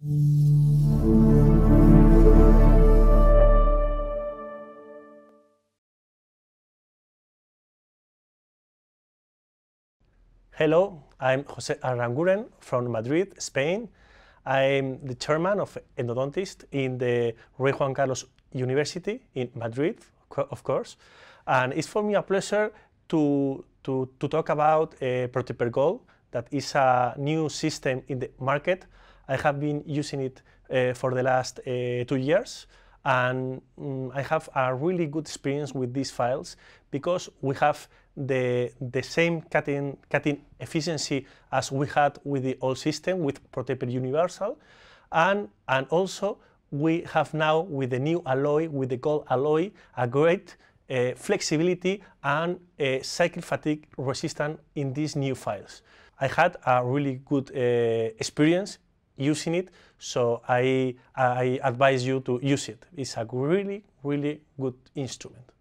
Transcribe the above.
Hello, I'm Jose Aranguren from Madrid, Spain. I'm the chairman of endodontist in the Rey Juan Carlos University in Madrid, of course. And it's for me a pleasure to, to, to talk about uh, Gold, that is a new system in the market I have been using it uh, for the last uh, two years and um, I have a really good experience with these files because we have the, the same cutting, cutting efficiency as we had with the old system with Protaper Universal and, and also we have now with the new alloy, with the gold alloy, a great uh, flexibility and uh, cycle fatigue resistance in these new files. I had a really good uh, experience using it. So I, I advise you to use it. It's a really, really good instrument.